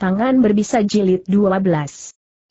Tangan berbisa jilid 12.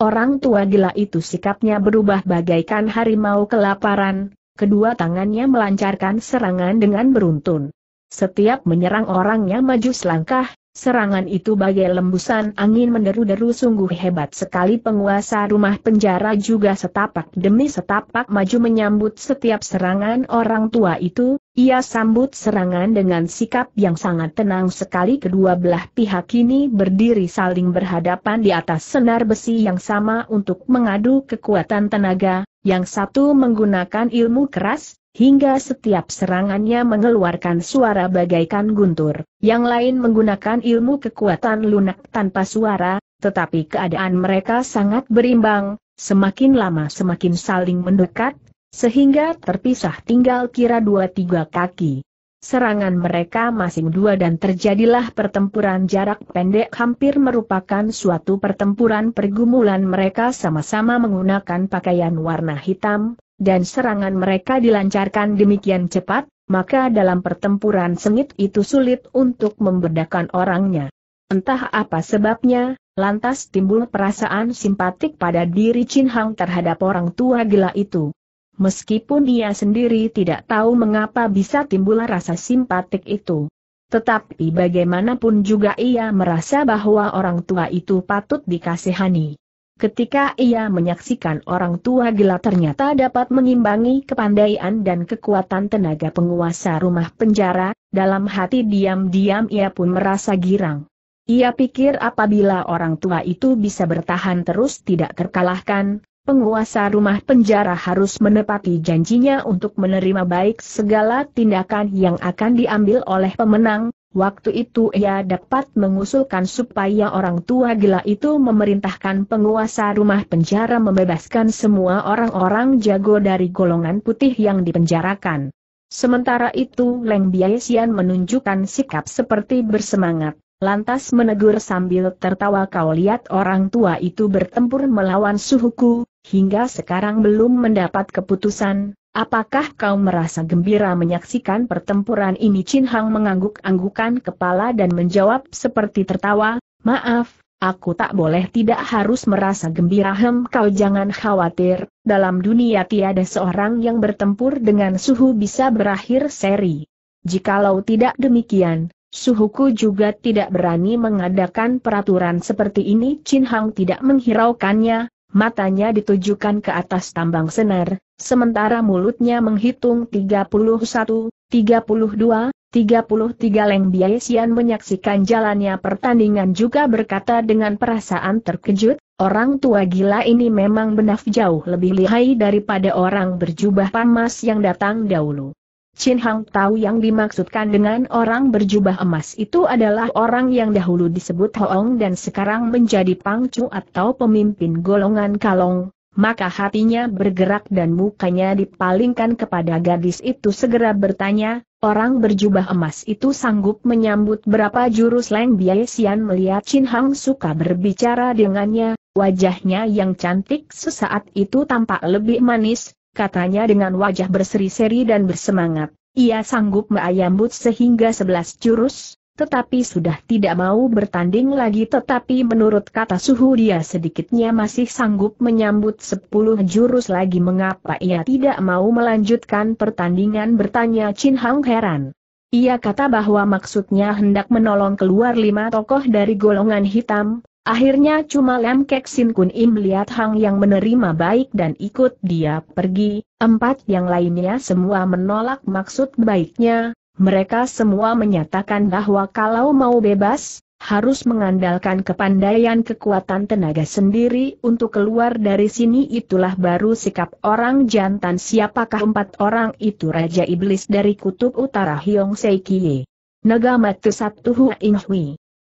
Orang tua gila itu sikapnya berubah bagaikan harimau kelaparan, kedua tangannya melancarkan serangan dengan beruntun. Setiap menyerang orangnya maju selangkah, serangan itu bagai lembusan angin menderu-deru sungguh hebat sekali penguasa rumah penjara juga setapak demi setapak maju menyambut setiap serangan orang tua itu, ia sambut serangan dengan sikap yang sangat tenang sekali kedua belah pihak kini berdiri saling berhadapan di atas senar besi yang sama untuk mengadu kekuatan tenaga, yang satu menggunakan ilmu keras, hingga setiap serangannya mengeluarkan suara bagaikan guntur, yang lain menggunakan ilmu kekuatan lunak tanpa suara, tetapi keadaan mereka sangat berimbang, semakin lama semakin saling mendekat, sehingga terpisah tinggal kira dua tiga kaki. Serangan mereka masing dua dan terjadilah pertempuran jarak pendek hampir merupakan suatu pertempuran pergumulan mereka sama-sama menggunakan pakaian warna hitam, dan serangan mereka dilancarkan demikian cepat, maka dalam pertempuran sengit itu sulit untuk membedakan orangnya. Entah apa sebabnya, lantas timbul perasaan simpatik pada diri Chin Hang terhadap orang tua gila itu meskipun ia sendiri tidak tahu mengapa bisa timbul rasa simpatik itu. Tetapi bagaimanapun juga ia merasa bahwa orang tua itu patut dikasihani. Ketika ia menyaksikan orang tua gila ternyata dapat mengimbangi kepandaian dan kekuatan tenaga penguasa rumah penjara, dalam hati diam-diam ia pun merasa girang. Ia pikir apabila orang tua itu bisa bertahan terus tidak terkalahkan, penguasa rumah penjara harus menepati janjinya untuk menerima baik segala tindakan yang akan diambil oleh pemenang, Waktu itu ia dapat mengusulkan supaya orang tua gila itu memerintahkan penguasa rumah penjara membebaskan semua orang-orang jago dari golongan putih yang dipenjarakan. Sementara itu Leng Biaisian menunjukkan sikap seperti bersemangat, lantas menegur sambil tertawa kau lihat orang tua itu bertempur melawan suhuku, hingga sekarang belum mendapat keputusan, apakah kau merasa gembira menyaksikan pertempuran ini Chin Hang mengangguk-anggukan kepala dan menjawab seperti tertawa, maaf, Aku tak boleh tidak harus merasa gembira hem kau jangan khawatir, dalam dunia tiada seorang yang bertempur dengan suhu bisa berakhir seri. Jikalau tidak demikian, suhuku juga tidak berani mengadakan peraturan seperti ini Chin Hang tidak menghiraukannya, matanya ditujukan ke atas tambang senar, sementara mulutnya menghitung 31, 32, 33 Leng Biaisian menyaksikan jalannya pertandingan juga berkata dengan perasaan terkejut, orang tua gila ini memang benaf jauh lebih lihai daripada orang berjubah pamas yang datang dahulu. Chin Hang tahu yang dimaksudkan dengan orang berjubah emas itu adalah orang yang dahulu disebut Hoong dan sekarang menjadi pangcu atau pemimpin golongan kalong, maka hatinya bergerak dan mukanya dipalingkan kepada gadis itu segera bertanya, orang berjubah emas itu sanggup menyambut berapa jurus Leng Biai Xian melihat Chin Hang suka berbicara dengannya, wajahnya yang cantik sesaat itu tampak lebih manis, katanya dengan wajah berseri-seri dan bersemangat. Ia sanggup meayambut sehingga sebelas jurus, tetapi sudah tidak mau bertanding lagi tetapi menurut kata suhu dia sedikitnya masih sanggup menyambut sepuluh jurus lagi mengapa ia tidak mau melanjutkan pertandingan bertanya Chin Hang heran. Ia kata bahwa maksudnya hendak menolong keluar lima tokoh dari golongan hitam, Akhirnya cuma Lem Kek Sin Kun Im lihat Hang yang menerima baik dan ikut dia pergi, empat yang lainnya semua menolak maksud baiknya, mereka semua menyatakan bahwa kalau mau bebas, harus mengandalkan kepandaian kekuatan tenaga sendiri untuk keluar dari sini itulah baru sikap orang jantan siapakah empat orang itu Raja Iblis dari Kutub Utara Hyong Seikye. Nagamatu Satu Hua In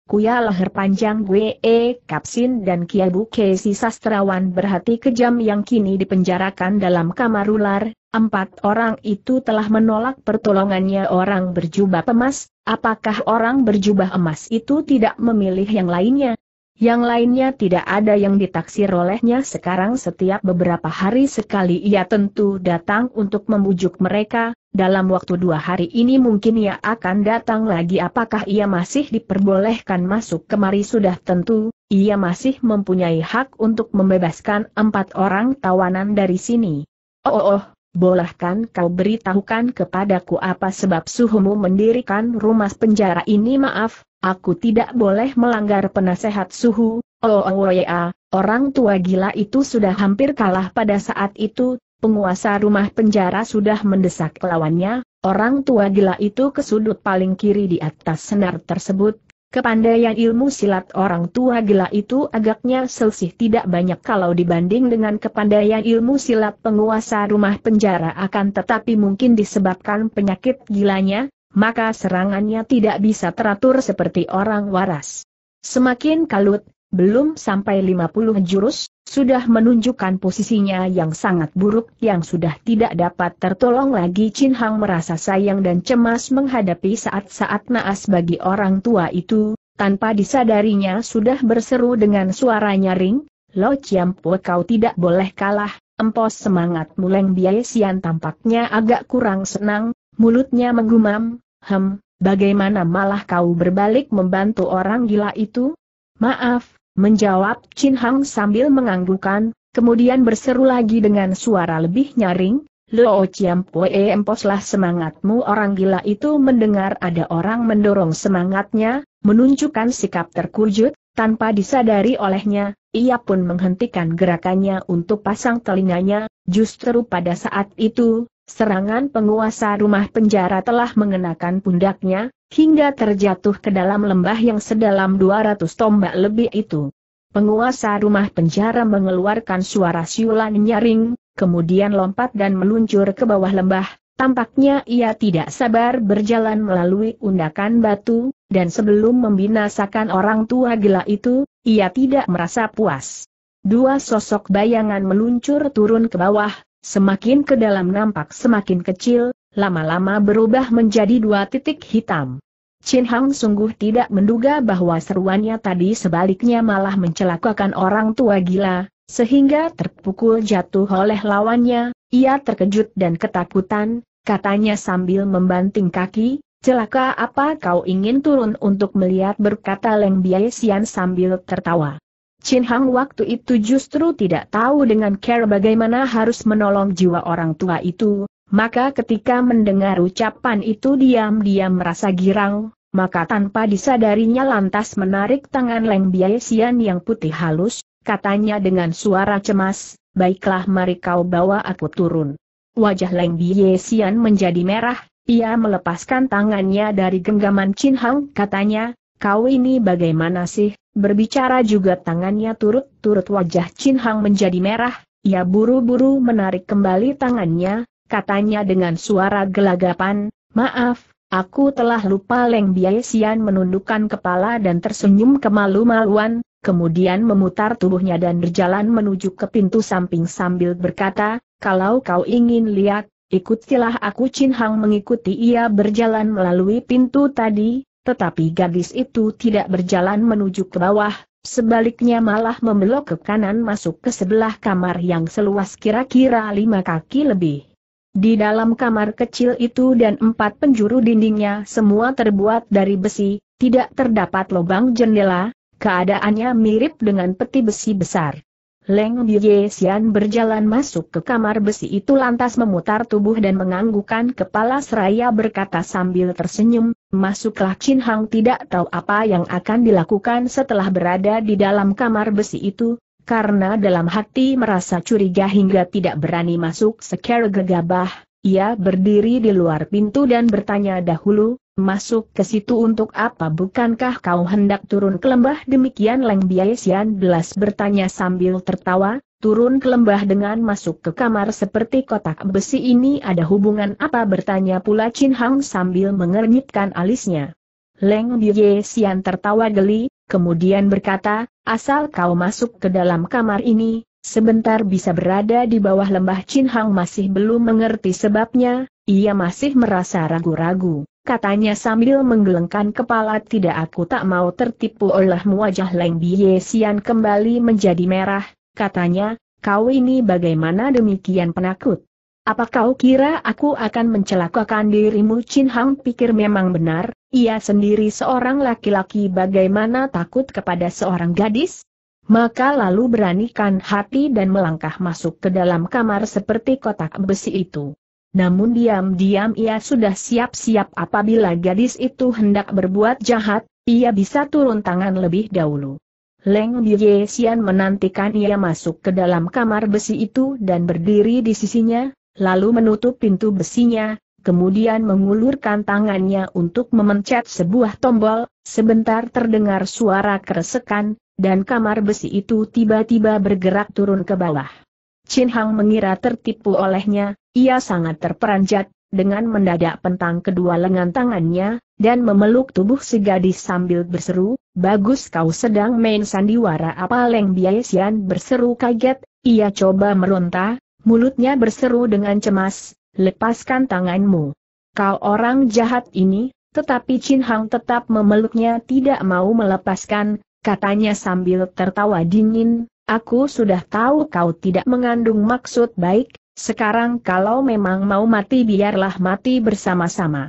Kuya Leher Panjang Gue e, Kapsin dan Kia Buke si sastrawan berhati kejam yang kini dipenjarakan dalam kamar ular, empat orang itu telah menolak pertolongannya orang berjubah emas, apakah orang berjubah emas itu tidak memilih yang lainnya? Yang lainnya tidak ada yang ditaksir olehnya sekarang setiap beberapa hari sekali ia tentu datang untuk membujuk mereka, dalam waktu dua hari ini mungkin ia akan datang lagi apakah ia masih diperbolehkan masuk kemari sudah tentu, ia masih mempunyai hak untuk membebaskan empat orang tawanan dari sini. Oh oh oh, Bolahkan, kau beritahukan kepadaku apa sebab suhumu mendirikan rumah penjara ini maaf, aku tidak boleh melanggar penasehat suhu, oh, oh, oh ya, orang tua gila itu sudah hampir kalah pada saat itu, penguasa rumah penjara sudah mendesak lawannya, orang tua gila itu ke sudut paling kiri di atas senar tersebut, Kepandaian ilmu silat orang tua gila itu agaknya selisih tidak banyak kalau dibanding dengan kepandaian ilmu silat penguasa rumah penjara akan tetapi mungkin disebabkan penyakit gilanya, maka serangannya tidak bisa teratur seperti orang waras. Semakin kalut, belum sampai 50 jurus, sudah menunjukkan posisinya yang sangat buruk yang sudah tidak dapat tertolong lagi Chin Hang merasa sayang dan cemas menghadapi saat-saat naas bagi orang tua itu, tanpa disadarinya sudah berseru dengan suara nyaring, Lo Chiampo kau tidak boleh kalah, empos semangat muleng biaya sian tampaknya agak kurang senang, mulutnya menggumam, hem, bagaimana malah kau berbalik membantu orang gila itu? Maaf, Menjawab Chin Hang sambil menganggukan, kemudian berseru lagi dengan suara lebih nyaring, Lo Chiam Pue emposlah semangatmu orang gila itu mendengar ada orang mendorong semangatnya, menunjukkan sikap terkujut, tanpa disadari olehnya, ia pun menghentikan gerakannya untuk pasang telinganya, justru pada saat itu, serangan penguasa rumah penjara telah mengenakan pundaknya, hingga terjatuh ke dalam lembah yang sedalam 200 tombak lebih itu. Penguasa rumah penjara mengeluarkan suara siulan nyaring, kemudian lompat dan meluncur ke bawah lembah, tampaknya ia tidak sabar berjalan melalui undakan batu, dan sebelum membinasakan orang tua gila itu, ia tidak merasa puas. Dua sosok bayangan meluncur turun ke bawah, semakin ke dalam nampak semakin kecil, lama-lama berubah menjadi dua titik hitam. Chin Hang sungguh tidak menduga bahwa seruannya tadi sebaliknya malah mencelakakan orang tua gila, sehingga terpukul jatuh oleh lawannya, ia terkejut dan ketakutan, katanya sambil membanting kaki, celaka apa kau ingin turun untuk melihat berkata Leng Biai Sian sambil tertawa. Chin Hang waktu itu justru tidak tahu dengan care bagaimana harus menolong jiwa orang tua itu, maka ketika mendengar ucapan itu diam-diam merasa girang, maka tanpa disadarinya lantas menarik tangan Leng Biaisian yang putih halus, katanya dengan suara cemas, baiklah mari kau bawa aku turun. Wajah Leng Biaisian menjadi merah, ia melepaskan tangannya dari genggaman Chin Hang, katanya, kau ini bagaimana sih, berbicara juga tangannya turut-turut wajah Chin Hang menjadi merah, ia buru-buru menarik kembali tangannya, katanya dengan suara gelagapan, maaf, aku telah lupa Leng Biaisian menundukkan kepala dan tersenyum kemalu-maluan, kemudian memutar tubuhnya dan berjalan menuju ke pintu samping sambil berkata, kalau kau ingin lihat, ikutilah aku Chin Hang mengikuti ia berjalan melalui pintu tadi, tetapi gadis itu tidak berjalan menuju ke bawah, sebaliknya malah membelok ke kanan masuk ke sebelah kamar yang seluas kira-kira lima kaki lebih. Di dalam kamar kecil itu dan empat penjuru dindingnya semua terbuat dari besi, tidak terdapat lubang jendela, keadaannya mirip dengan peti besi besar. Leng Biye Xian berjalan masuk ke kamar besi itu lantas memutar tubuh dan menganggukkan kepala seraya berkata sambil tersenyum, masuklah Chin Hang tidak tahu apa yang akan dilakukan setelah berada di dalam kamar besi itu, karena dalam hati merasa curiga hingga tidak berani masuk secara gegabah, ia berdiri di luar pintu dan bertanya dahulu, masuk ke situ untuk apa bukankah kau hendak turun ke lembah demikian Leng Biaisian belas bertanya sambil tertawa, turun ke lembah dengan masuk ke kamar seperti kotak besi ini ada hubungan apa bertanya pula Chin Hang sambil mengernyitkan alisnya. Leng Bie tertawa geli, kemudian berkata, asal kau masuk ke dalam kamar ini, sebentar bisa berada di bawah lembah Chin Hang masih belum mengerti sebabnya, ia masih merasa ragu-ragu, katanya sambil menggelengkan kepala tidak aku tak mau tertipu oleh wajah Leng Bie Sian kembali menjadi merah, katanya, kau ini bagaimana demikian penakut? Apa kau kira aku akan mencelakakan dirimu Chin Hang pikir memang benar, ia sendiri seorang laki-laki bagaimana takut kepada seorang gadis? Maka lalu beranikan hati dan melangkah masuk ke dalam kamar seperti kotak besi itu. Namun diam-diam ia sudah siap-siap apabila gadis itu hendak berbuat jahat, ia bisa turun tangan lebih dahulu. Leng Bie Xian menantikan ia masuk ke dalam kamar besi itu dan berdiri di sisinya, lalu menutup pintu besinya, kemudian mengulurkan tangannya untuk memencet sebuah tombol, sebentar terdengar suara keresekan, dan kamar besi itu tiba-tiba bergerak turun ke bawah. Chin Hang mengira tertipu olehnya, ia sangat terperanjat, dengan mendadak pentang kedua lengan tangannya, dan memeluk tubuh si gadis sambil berseru, bagus kau sedang main sandiwara apa Leng Biasian berseru kaget, ia coba meronta, mulutnya berseru dengan cemas, lepaskan tanganmu. Kau orang jahat ini, tetapi Chin Hang tetap memeluknya tidak mau melepaskan, katanya sambil tertawa dingin, aku sudah tahu kau tidak mengandung maksud baik, sekarang kalau memang mau mati biarlah mati bersama-sama.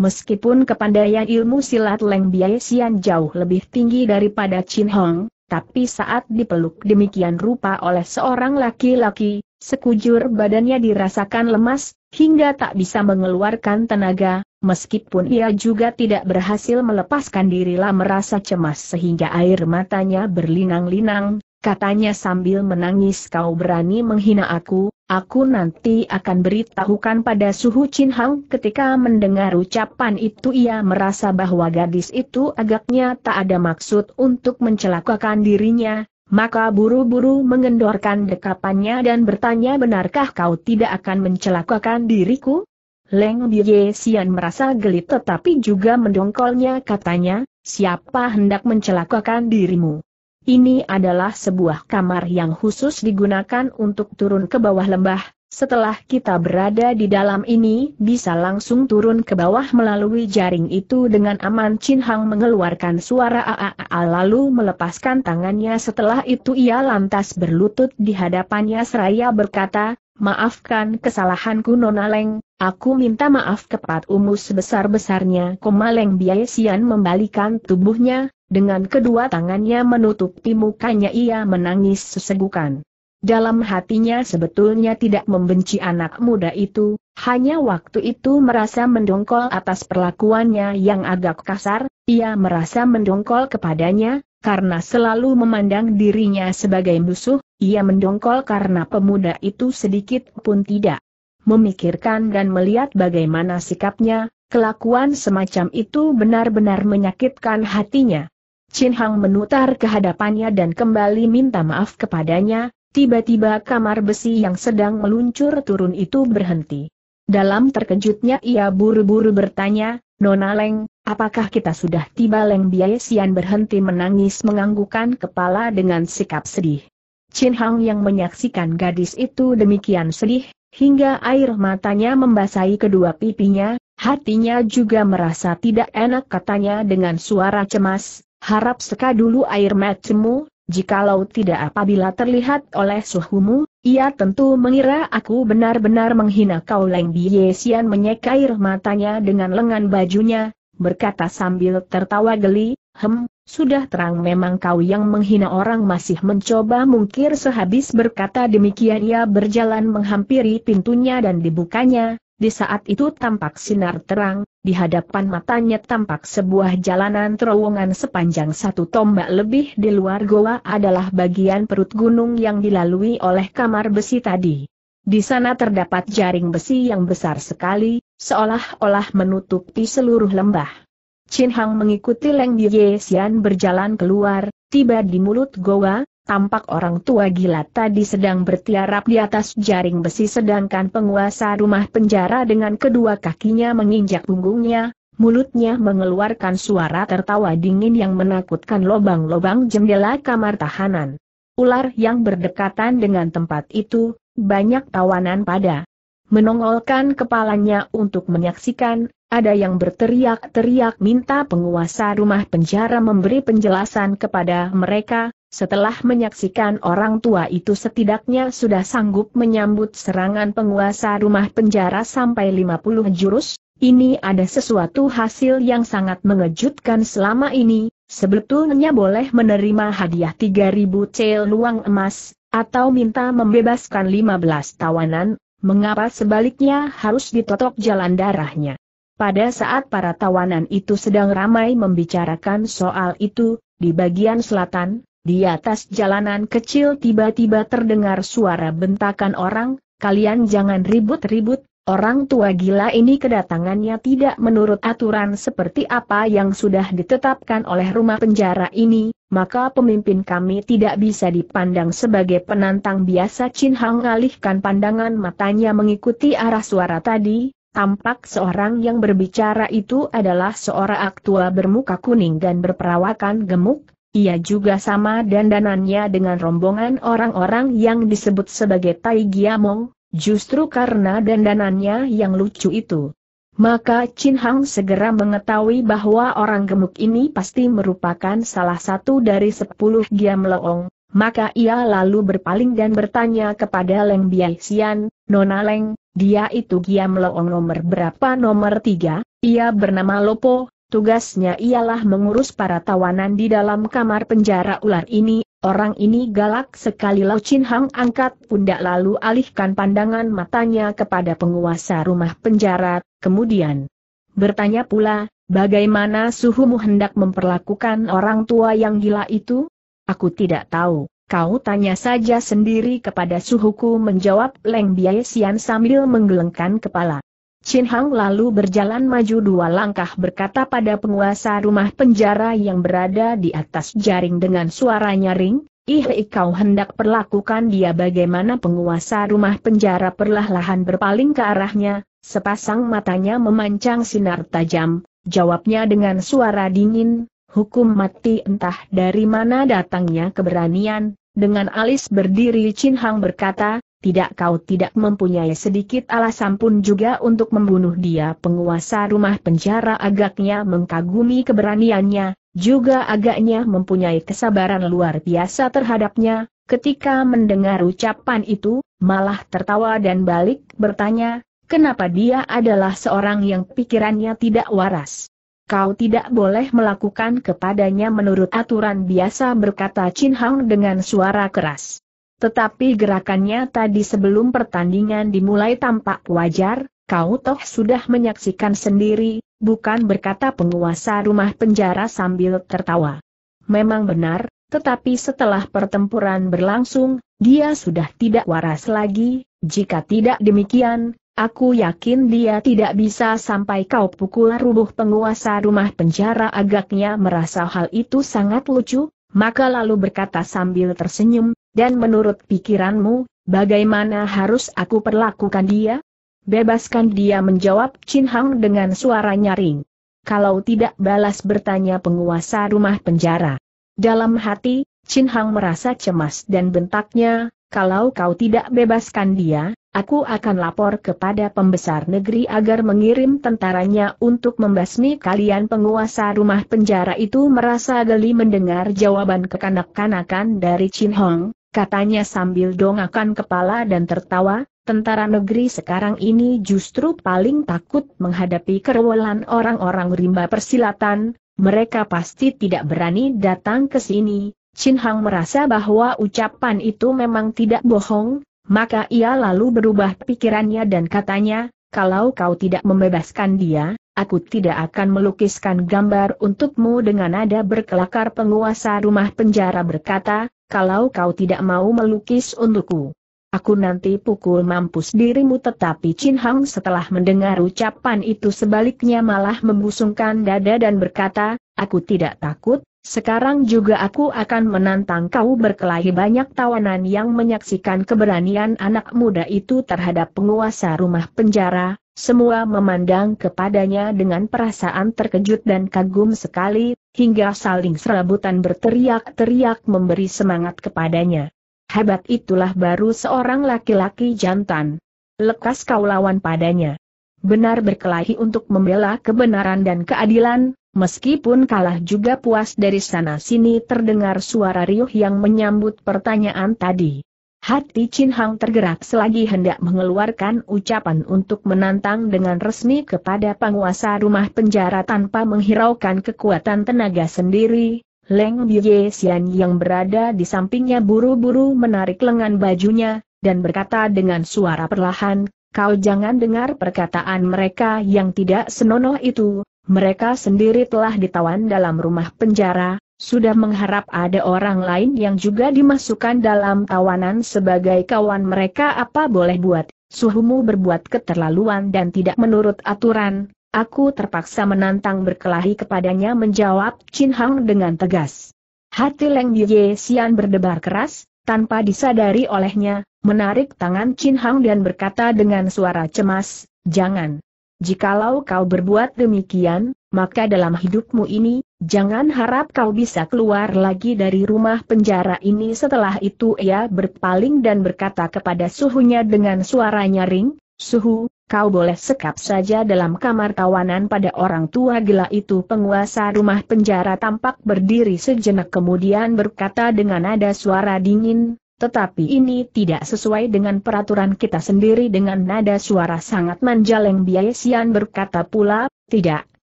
Meskipun kepandaian ilmu silat Leng Biai Xian jauh lebih tinggi daripada Chin Hong, tapi saat dipeluk demikian rupa oleh seorang laki-laki, Sekujur badannya dirasakan lemas, hingga tak bisa mengeluarkan tenaga, meskipun ia juga tidak berhasil melepaskan diri. dirilah merasa cemas sehingga air matanya berlinang-linang, katanya sambil menangis kau berani menghina aku, aku nanti akan beritahukan pada Suhu Chin Hang ketika mendengar ucapan itu ia merasa bahwa gadis itu agaknya tak ada maksud untuk mencelakakan dirinya, maka buru-buru mengendorkan dekapannya dan bertanya benarkah kau tidak akan mencelakakan diriku? Leng Bie Sian merasa geli tetapi juga mendongkolnya katanya, siapa hendak mencelakakan dirimu? Ini adalah sebuah kamar yang khusus digunakan untuk turun ke bawah lembah, setelah kita berada di dalam ini, bisa langsung turun ke bawah melalui jaring itu dengan aman Chin Hang mengeluarkan suara aaa lalu melepaskan tangannya setelah itu ia lantas berlutut di hadapannya seraya berkata, Maafkan kesalahanku Nona Leng, aku minta maaf kepat umu sebesar-besarnya Komaleng Biai Sian membalikan tubuhnya, dengan kedua tangannya menutupi mukanya ia menangis sesegukan. Dalam hatinya sebetulnya tidak membenci anak muda itu, hanya waktu itu merasa mendongkol atas perlakuannya yang agak kasar, ia merasa mendongkol kepadanya, karena selalu memandang dirinya sebagai musuh, ia mendongkol karena pemuda itu sedikit pun tidak memikirkan dan melihat bagaimana sikapnya, kelakuan semacam itu benar-benar menyakitkan hatinya. Chin Hang menutar kehadapannya dan kembali minta maaf kepadanya, Tiba-tiba kamar besi yang sedang meluncur turun itu berhenti. Dalam terkejutnya ia buru-buru bertanya, Nona Leng, apakah kita sudah tiba Leng Biasian berhenti menangis menganggukan kepala dengan sikap sedih. Chin Hang yang menyaksikan gadis itu demikian sedih, hingga air matanya membasahi kedua pipinya, hatinya juga merasa tidak enak katanya dengan suara cemas, harap seka dulu air matamu, Jikalau tidak apabila terlihat oleh suhumu, ia tentu mengira aku benar-benar menghina kau Leng Bie Xian menyekair matanya dengan lengan bajunya, berkata sambil tertawa geli, hem, sudah terang memang kau yang menghina orang masih mencoba mungkir sehabis berkata demikian ia berjalan menghampiri pintunya dan dibukanya, di saat itu tampak sinar terang, di hadapan matanya tampak sebuah jalanan terowongan sepanjang satu tombak lebih di luar goa adalah bagian perut gunung yang dilalui oleh kamar besi tadi. Di sana terdapat jaring besi yang besar sekali, seolah-olah menutupi seluruh lembah. Chin Hang mengikuti Leng Ye Xian berjalan keluar, tiba di mulut goa, Tampak orang tua gila tadi sedang bertiarap di atas jaring besi sedangkan penguasa rumah penjara dengan kedua kakinya menginjak punggungnya, mulutnya mengeluarkan suara tertawa dingin yang menakutkan lobang-lobang jendela kamar tahanan. Ular yang berdekatan dengan tempat itu, banyak tawanan pada. Menongolkan kepalanya untuk menyaksikan, ada yang berteriak-teriak minta penguasa rumah penjara memberi penjelasan kepada mereka, setelah menyaksikan orang tua itu setidaknya sudah sanggup menyambut serangan penguasa rumah penjara sampai 50 jurus, ini ada sesuatu hasil yang sangat mengejutkan selama ini, sebetulnya boleh menerima hadiah 3000 cel luang emas, atau minta membebaskan 15 tawanan, mengapa sebaliknya harus ditotok jalan darahnya. Pada saat para tawanan itu sedang ramai membicarakan soal itu, di bagian selatan, di atas jalanan kecil tiba-tiba terdengar suara bentakan orang, kalian jangan ribut-ribut, orang tua gila ini kedatangannya tidak menurut aturan seperti apa yang sudah ditetapkan oleh rumah penjara ini, maka pemimpin kami tidak bisa dipandang sebagai penantang biasa Chin Hang alihkan pandangan matanya mengikuti arah suara tadi, Tampak seorang yang berbicara itu adalah seorang aktua bermuka kuning dan berperawakan gemuk, ia juga sama dandanannya dengan rombongan orang-orang yang disebut sebagai Tai Giamong, justru karena dandanannya yang lucu itu. Maka Chin Hang segera mengetahui bahwa orang gemuk ini pasti merupakan salah satu dari sepuluh Giam Leong, maka ia lalu berpaling dan bertanya kepada Leng Biai Xian, Nona Leng, dia itu Giam Leong nomor berapa nomor tiga? Ia bernama Lopo, Tugasnya ialah mengurus para tawanan di dalam kamar penjara ular ini, orang ini galak sekali Lau Chin Hang angkat pundak lalu alihkan pandangan matanya kepada penguasa rumah penjara, kemudian bertanya pula, bagaimana suhumu hendak memperlakukan orang tua yang gila itu? Aku tidak tahu, kau tanya saja sendiri kepada suhuku menjawab Leng Biai Sian sambil menggelengkan kepala. Chin Hang lalu berjalan maju dua langkah berkata pada penguasa rumah penjara yang berada di atas jaring dengan suara nyaring, Ih kau hendak perlakukan dia bagaimana penguasa rumah penjara perlahan-lahan berpaling ke arahnya, sepasang matanya memancang sinar tajam, jawabnya dengan suara dingin, hukum mati entah dari mana datangnya keberanian, dengan alis berdiri Chin Hang berkata, tidak kau tidak mempunyai sedikit alasan pun juga untuk membunuh dia penguasa rumah penjara agaknya mengkagumi keberaniannya, juga agaknya mempunyai kesabaran luar biasa terhadapnya, ketika mendengar ucapan itu, malah tertawa dan balik bertanya, kenapa dia adalah seorang yang pikirannya tidak waras. Kau tidak boleh melakukan kepadanya menurut aturan biasa berkata Chin Hang dengan suara keras. Tetapi gerakannya tadi sebelum pertandingan dimulai tampak wajar, kau toh sudah menyaksikan sendiri, bukan berkata penguasa rumah penjara sambil tertawa. Memang benar, tetapi setelah pertempuran berlangsung, dia sudah tidak waras lagi, jika tidak demikian, aku yakin dia tidak bisa sampai kau pukul rubuh penguasa rumah penjara agaknya merasa hal itu sangat lucu, maka lalu berkata sambil tersenyum, dan menurut pikiranmu, bagaimana harus aku perlakukan dia? Bebaskan dia menjawab Chin Hang dengan suara nyaring. Kalau tidak balas bertanya penguasa rumah penjara. Dalam hati, Chin Hang merasa cemas dan bentaknya, kalau kau tidak bebaskan dia, aku akan lapor kepada pembesar negeri agar mengirim tentaranya untuk membasmi kalian penguasa rumah penjara itu merasa geli mendengar jawaban kekanak-kanakan dari Chin Hong, katanya sambil dongakan kepala dan tertawa, tentara negeri sekarang ini justru paling takut menghadapi kerewelan orang-orang rimba persilatan, mereka pasti tidak berani datang ke sini. Chin Hang merasa bahwa ucapan itu memang tidak bohong, maka ia lalu berubah pikirannya dan katanya, kalau kau tidak membebaskan dia, aku tidak akan melukiskan gambar untukmu dengan nada berkelakar penguasa rumah penjara berkata, kalau kau tidak mau melukis untukku. Aku nanti pukul mampus dirimu tetapi Chin Hang setelah mendengar ucapan itu sebaliknya malah membusungkan dada dan berkata, aku tidak takut, sekarang juga aku akan menantang kau berkelahi banyak tawanan yang menyaksikan keberanian anak muda itu terhadap penguasa rumah penjara, semua memandang kepadanya dengan perasaan terkejut dan kagum sekali, hingga saling serabutan berteriak-teriak memberi semangat kepadanya. Hebat itulah baru seorang laki-laki jantan. Lekas kau lawan padanya. Benar berkelahi untuk membela kebenaran dan keadilan, Meskipun kalah juga puas dari sana-sini terdengar suara riuh yang menyambut pertanyaan tadi. Hati Chin Hang tergerak selagi hendak mengeluarkan ucapan untuk menantang dengan resmi kepada penguasa rumah penjara tanpa menghiraukan kekuatan tenaga sendiri. Leng Biye Xian yang berada di sampingnya buru-buru menarik lengan bajunya, dan berkata dengan suara perlahan, Kau jangan dengar perkataan mereka yang tidak senonoh itu, mereka sendiri telah ditawan dalam rumah penjara, sudah mengharap ada orang lain yang juga dimasukkan dalam tawanan sebagai kawan mereka apa boleh buat, suhumu berbuat keterlaluan dan tidak menurut aturan, aku terpaksa menantang berkelahi kepadanya menjawab Chin Hang dengan tegas. Hati Leng Ye Xian berdebar keras, tanpa disadari olehnya, menarik tangan Chin Hang dan berkata dengan suara cemas, jangan. Jikalau kau berbuat demikian, maka dalam hidupmu ini, jangan harap kau bisa keluar lagi dari rumah penjara ini. Setelah itu ia berpaling dan berkata kepada suhunya dengan suara nyaring, Suhu, kau boleh sekap saja dalam kamar tawanan pada orang tua gila itu penguasa rumah penjara tampak berdiri sejenak kemudian berkata dengan nada suara dingin, tetapi ini tidak sesuai dengan peraturan kita sendiri dengan nada suara sangat manjaleng yang Sian berkata pula, tidak,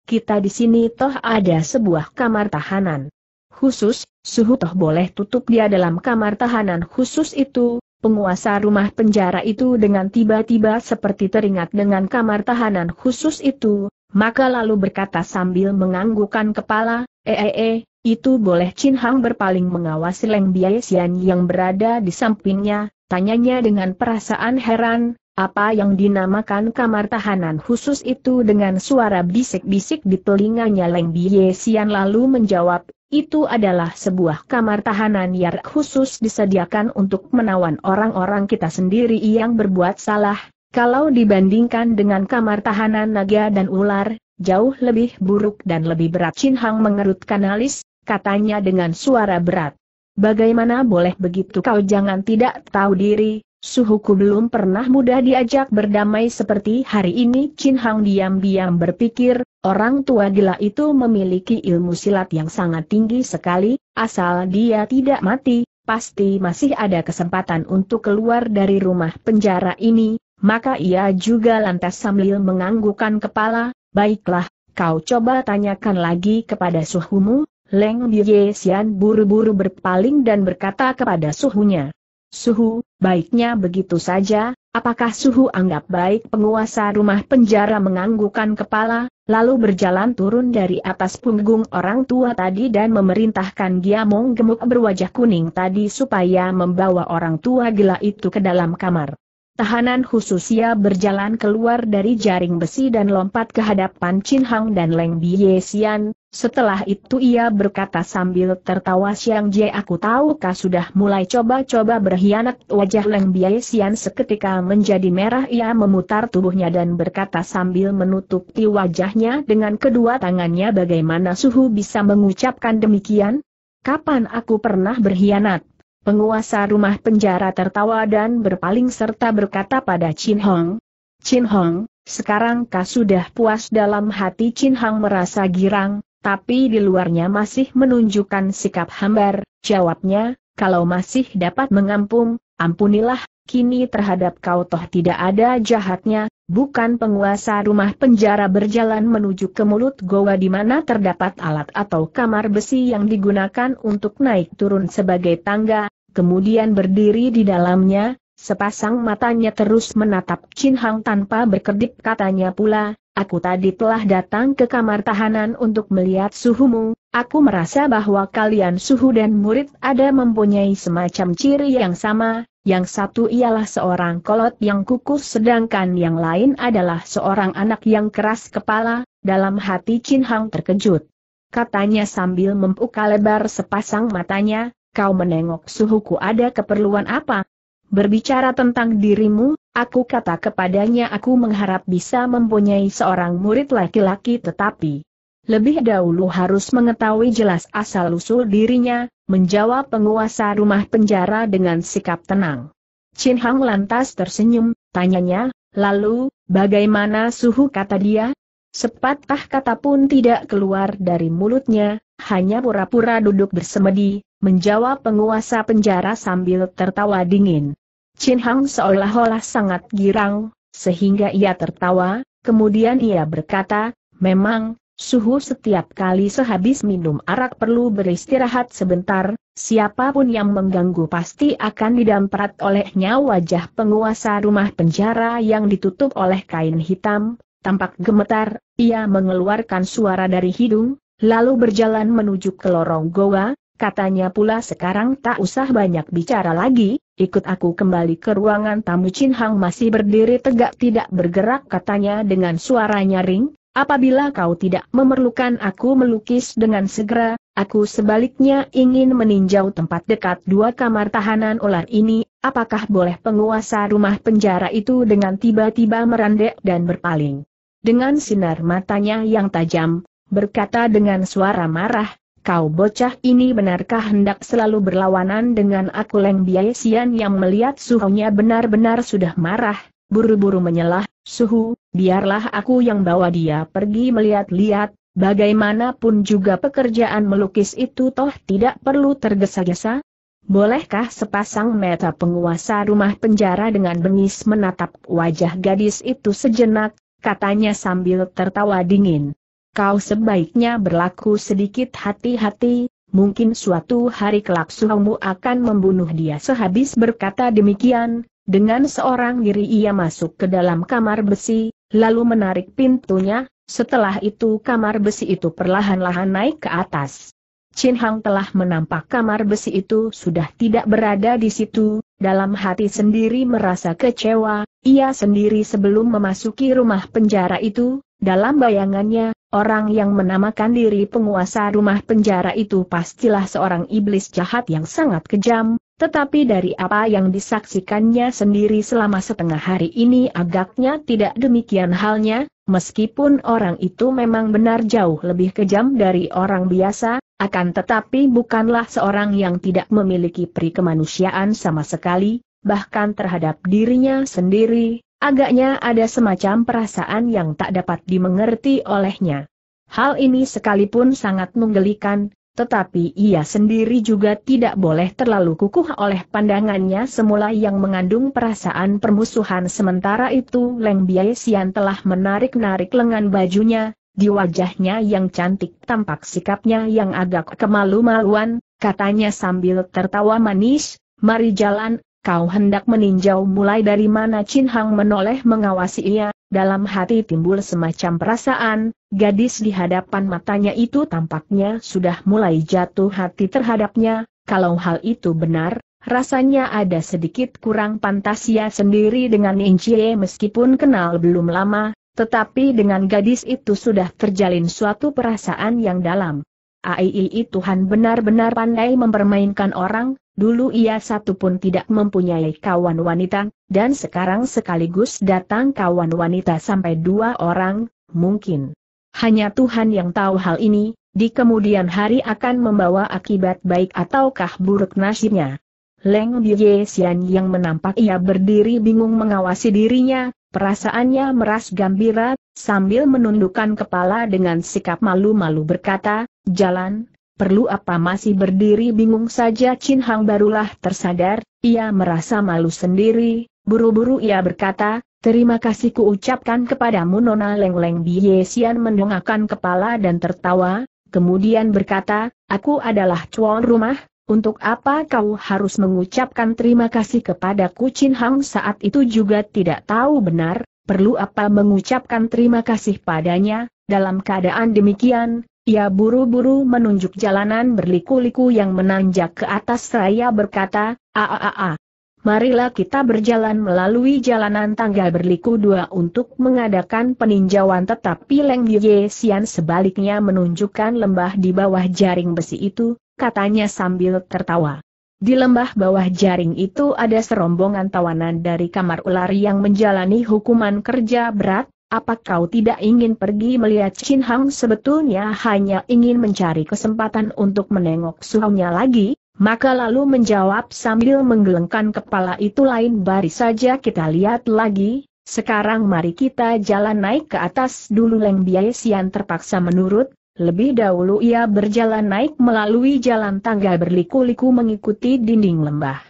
kita di sini toh ada sebuah kamar tahanan. Khusus, suhu toh boleh tutup dia dalam kamar tahanan khusus itu, penguasa rumah penjara itu dengan tiba-tiba seperti teringat dengan kamar tahanan khusus itu, maka lalu berkata sambil menganggukkan kepala, ee, eh, -e eh, -e, eh, itu boleh Chin Hang berpaling mengawasi Leng Biaisian yang berada di sampingnya, tanyanya dengan perasaan heran, apa yang dinamakan kamar tahanan khusus itu dengan suara bisik-bisik di telinganya Leng Biaisian lalu menjawab, itu adalah sebuah kamar tahanan yang khusus disediakan untuk menawan orang-orang kita sendiri yang berbuat salah, kalau dibandingkan dengan kamar tahanan naga dan ular, jauh lebih buruk dan lebih berat Chin Hang mengerutkan alis, katanya dengan suara berat. Bagaimana boleh begitu kau jangan tidak tahu diri, suhuku belum pernah mudah diajak berdamai seperti hari ini. Chin Hang diam-diam berpikir, orang tua gila itu memiliki ilmu silat yang sangat tinggi sekali, asal dia tidak mati, pasti masih ada kesempatan untuk keluar dari rumah penjara ini, maka ia juga lantas sambil menganggukkan kepala, baiklah, kau coba tanyakan lagi kepada suhumu, Leng Ye Xian buru-buru berpaling dan berkata kepada suhunya. Suhu, baiknya begitu saja, apakah suhu anggap baik penguasa rumah penjara menganggukkan kepala, lalu berjalan turun dari atas punggung orang tua tadi dan memerintahkan Giamong gemuk berwajah kuning tadi supaya membawa orang tua gila itu ke dalam kamar. Tahanan khususnya berjalan keluar dari jaring besi dan lompat ke hadapan Chin Hang dan Leng Bie Xian, setelah itu ia berkata sambil tertawa Siang Jie aku tahu kau sudah mulai coba-coba berkhianat wajah Leng Biai Sian seketika menjadi merah ia memutar tubuhnya dan berkata sambil menutupi wajahnya dengan kedua tangannya bagaimana suhu bisa mengucapkan demikian? Kapan aku pernah berkhianat? Penguasa rumah penjara tertawa dan berpaling serta berkata pada Chin Hong. Chin Hong, sekarang kau sudah puas dalam hati Chin Hong merasa girang, tapi di luarnya masih menunjukkan sikap hambar, jawabnya, kalau masih dapat mengampung, ampunilah, kini terhadap kau toh tidak ada jahatnya, bukan penguasa rumah penjara berjalan menuju ke mulut goa di mana terdapat alat atau kamar besi yang digunakan untuk naik turun sebagai tangga, kemudian berdiri di dalamnya, sepasang matanya terus menatap Chin Hang tanpa berkedip katanya pula, Aku tadi telah datang ke kamar tahanan untuk melihat suhumu, aku merasa bahwa kalian suhu dan murid ada mempunyai semacam ciri yang sama, yang satu ialah seorang kolot yang kukus sedangkan yang lain adalah seorang anak yang keras kepala, dalam hati Chin Hang terkejut. Katanya sambil membuka lebar sepasang matanya, kau menengok suhuku ada keperluan apa, Berbicara tentang dirimu, aku kata kepadanya aku mengharap bisa mempunyai seorang murid laki-laki tetapi lebih dahulu harus mengetahui jelas asal-usul dirinya, menjawab penguasa rumah penjara dengan sikap tenang. Chin Hang lantas tersenyum, tanyanya, lalu, bagaimana suhu kata dia? Sepatah kata pun tidak keluar dari mulutnya, hanya pura-pura duduk bersemedi, menjawab penguasa penjara sambil tertawa dingin. Chin Hang seolah-olah sangat girang, sehingga ia tertawa, kemudian ia berkata, memang, suhu setiap kali sehabis minum arak perlu beristirahat sebentar, siapapun yang mengganggu pasti akan didamprat olehnya wajah penguasa rumah penjara yang ditutup oleh kain hitam, tampak gemetar, ia mengeluarkan suara dari hidung, lalu berjalan menuju ke lorong goa, Katanya pula sekarang tak usah banyak bicara lagi, ikut aku kembali ke ruangan tamu Chin Hang masih berdiri tegak tidak bergerak katanya dengan suara nyaring, apabila kau tidak memerlukan aku melukis dengan segera, aku sebaliknya ingin meninjau tempat dekat dua kamar tahanan ular ini, apakah boleh penguasa rumah penjara itu dengan tiba-tiba merandek dan berpaling. Dengan sinar matanya yang tajam, berkata dengan suara marah, kau bocah ini benarkah hendak selalu berlawanan dengan aku Leng Biasian yang melihat suhunya benar-benar sudah marah, buru-buru menyelah, suhu, biarlah aku yang bawa dia pergi melihat-lihat, bagaimanapun juga pekerjaan melukis itu toh tidak perlu tergesa-gesa. Bolehkah sepasang mata penguasa rumah penjara dengan bengis menatap wajah gadis itu sejenak, katanya sambil tertawa dingin kau sebaiknya berlaku sedikit hati-hati, mungkin suatu hari kelak suhamu akan membunuh dia sehabis berkata demikian, dengan seorang diri ia masuk ke dalam kamar besi, lalu menarik pintunya, setelah itu kamar besi itu perlahan-lahan naik ke atas. Chin Hang telah menampak kamar besi itu sudah tidak berada di situ, dalam hati sendiri merasa kecewa, ia sendiri sebelum memasuki rumah penjara itu, dalam bayangannya, Orang yang menamakan diri penguasa rumah penjara itu pastilah seorang iblis jahat yang sangat kejam, tetapi dari apa yang disaksikannya sendiri selama setengah hari ini agaknya tidak demikian halnya, meskipun orang itu memang benar jauh lebih kejam dari orang biasa, akan tetapi bukanlah seorang yang tidak memiliki pri kemanusiaan sama sekali, bahkan terhadap dirinya sendiri, Agaknya ada semacam perasaan yang tak dapat dimengerti olehnya. Hal ini sekalipun sangat menggelikan, tetapi ia sendiri juga tidak boleh terlalu kukuh oleh pandangannya semula yang mengandung perasaan permusuhan sementara itu Leng Biai Sian telah menarik-narik lengan bajunya, di wajahnya yang cantik tampak sikapnya yang agak kemalu-maluan, katanya sambil tertawa manis, mari jalan, Kau hendak meninjau mulai dari mana Chin Hang menoleh mengawasi ia, dalam hati timbul semacam perasaan, gadis di hadapan matanya itu tampaknya sudah mulai jatuh hati terhadapnya, kalau hal itu benar, rasanya ada sedikit kurang pantas ia sendiri dengan Chie meskipun kenal belum lama, tetapi dengan gadis itu sudah terjalin suatu perasaan yang dalam. Aii Tuhan benar-benar pandai mempermainkan orang, Dulu ia satu pun tidak mempunyai kawan wanita, dan sekarang sekaligus datang kawan wanita sampai dua orang, mungkin. Hanya Tuhan yang tahu hal ini, di kemudian hari akan membawa akibat baik ataukah buruk nasibnya. Leng Biye Xian yang menampak ia berdiri bingung mengawasi dirinya, perasaannya meras gembira, sambil menundukkan kepala dengan sikap malu-malu berkata, Jalan, perlu apa masih berdiri bingung saja Chin Hang barulah tersadar, ia merasa malu sendiri, buru-buru ia berkata, terima kasih ku ucapkan kepadamu Nona Leng Leng Ye Xian mendongakkan kepala dan tertawa, kemudian berkata, aku adalah cuan rumah, untuk apa kau harus mengucapkan terima kasih kepadaku Chin Hang saat itu juga tidak tahu benar, perlu apa mengucapkan terima kasih padanya, dalam keadaan demikian, ia buru-buru menunjuk jalanan berliku-liku yang menanjak ke atas seraya berkata, Aaaaa. Marilah kita berjalan melalui jalanan tangga berliku dua untuk mengadakan peninjauan tetapi Leng Ye Sian sebaliknya menunjukkan lembah di bawah jaring besi itu, katanya sambil tertawa. Di lembah bawah jaring itu ada serombongan tawanan dari kamar ular yang menjalani hukuman kerja berat, apa kau tidak ingin pergi melihat Chin Hang sebetulnya hanya ingin mencari kesempatan untuk menengok suhunya lagi? Maka lalu menjawab sambil menggelengkan kepala itu lain baris saja kita lihat lagi, sekarang mari kita jalan naik ke atas dulu Leng Biai Sian terpaksa menurut, lebih dahulu ia berjalan naik melalui jalan tangga berliku-liku mengikuti dinding lembah.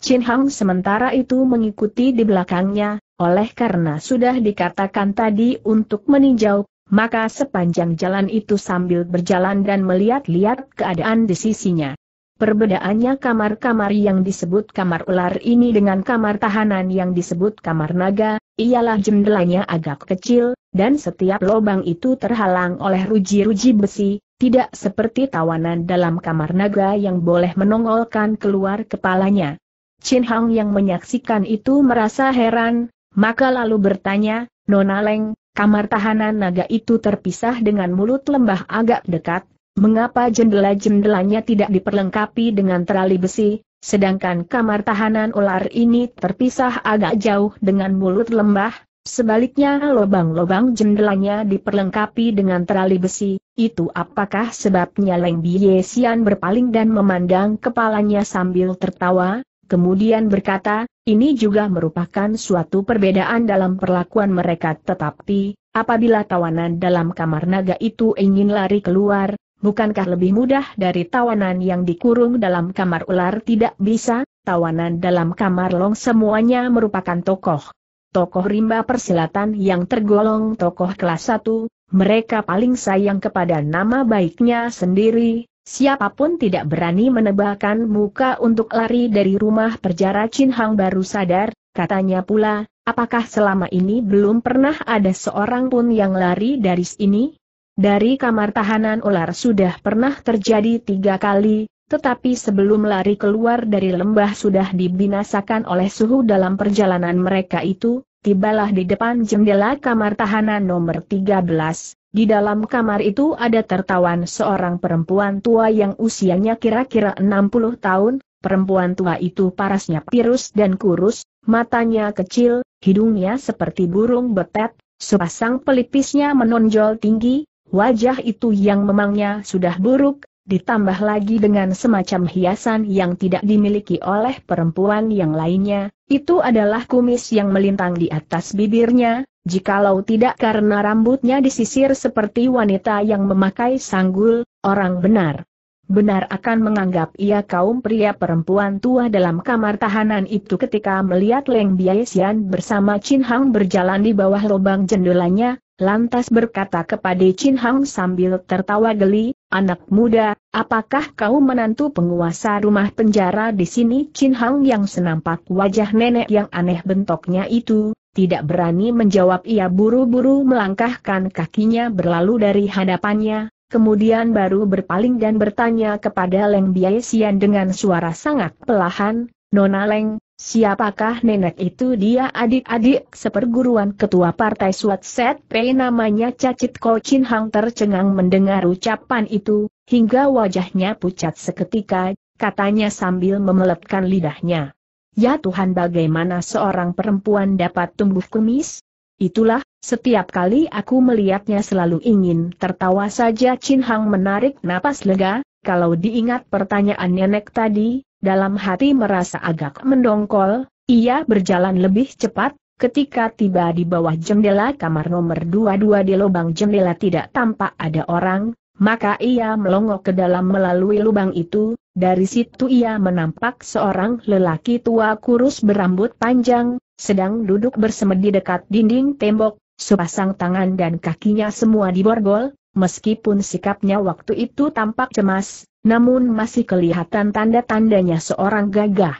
Chin Hang sementara itu mengikuti di belakangnya, oleh karena sudah dikatakan tadi untuk meninjau, maka sepanjang jalan itu sambil berjalan dan melihat-lihat keadaan di sisinya. Perbedaannya kamar-kamar yang disebut kamar ular ini dengan kamar tahanan yang disebut kamar naga, ialah jendelanya agak kecil, dan setiap lubang itu terhalang oleh ruji-ruji besi, tidak seperti tawanan dalam kamar naga yang boleh menongolkan keluar kepalanya. Chin Hang yang menyaksikan itu merasa heran, maka lalu bertanya, Nona Leng, kamar tahanan naga itu terpisah dengan mulut lembah agak dekat, mengapa jendela-jendelanya tidak diperlengkapi dengan terali besi, sedangkan kamar tahanan ular ini terpisah agak jauh dengan mulut lembah, Sebaliknya lubang-lubang jendelanya diperlengkapi dengan terali besi, itu apakah sebabnya Leng Biesian Xian berpaling dan memandang kepalanya sambil tertawa, Kemudian berkata, ini juga merupakan suatu perbedaan dalam perlakuan mereka tetapi, apabila tawanan dalam kamar naga itu ingin lari keluar, bukankah lebih mudah dari tawanan yang dikurung dalam kamar ular tidak bisa, tawanan dalam kamar long semuanya merupakan tokoh. Tokoh rimba persilatan yang tergolong tokoh kelas 1, mereka paling sayang kepada nama baiknya sendiri, Siapapun tidak berani menebalkan muka untuk lari dari rumah perjara Chin Hang baru sadar, katanya pula, apakah selama ini belum pernah ada seorang pun yang lari dari sini? Dari kamar tahanan ular sudah pernah terjadi tiga kali, tetapi sebelum lari keluar dari lembah sudah dibinasakan oleh suhu dalam perjalanan mereka itu, tibalah di depan jendela kamar tahanan nomor 13, di dalam kamar itu ada tertawan seorang perempuan tua yang usianya kira-kira 60 tahun, perempuan tua itu parasnya pirus dan kurus, matanya kecil, hidungnya seperti burung betet, sepasang pelipisnya menonjol tinggi, wajah itu yang memangnya sudah buruk, ditambah lagi dengan semacam hiasan yang tidak dimiliki oleh perempuan yang lainnya, itu adalah kumis yang melintang di atas bibirnya, Jikalau tidak karena rambutnya disisir seperti wanita yang memakai sanggul, orang benar. Benar akan menganggap ia kaum pria perempuan tua dalam kamar tahanan itu ketika melihat Leng Biaisian bersama Chin Hang berjalan di bawah lubang jendelanya, lantas berkata kepada Chin Hang sambil tertawa geli, anak muda, apakah kau menantu penguasa rumah penjara di sini? Chin Hang yang senampak wajah nenek yang aneh bentoknya itu, tidak berani menjawab ia buru-buru melangkahkan kakinya berlalu dari hadapannya, kemudian baru berpaling dan bertanya kepada Leng Biaisian dengan suara sangat pelahan, Nona Leng, siapakah nenek itu dia adik-adik seperguruan ketua partai Suat Set P namanya Cacit Ko Chin Hang tercengang mendengar ucapan itu, hingga wajahnya pucat seketika, katanya sambil memelepkan lidahnya. Ya Tuhan bagaimana seorang perempuan dapat tumbuh kumis? Itulah, setiap kali aku melihatnya selalu ingin tertawa saja Chin Hang menarik napas lega, kalau diingat pertanyaan nenek tadi, dalam hati merasa agak mendongkol, ia berjalan lebih cepat, ketika tiba di bawah jendela kamar nomor 22 di lubang jendela tidak tampak ada orang, maka ia melongok ke dalam melalui lubang itu, dari situ ia menampak seorang lelaki tua kurus berambut panjang, sedang duduk bersemedi dekat dinding tembok, sepasang tangan dan kakinya semua diborgol, meskipun sikapnya waktu itu tampak cemas, namun masih kelihatan tanda-tandanya seorang gagah.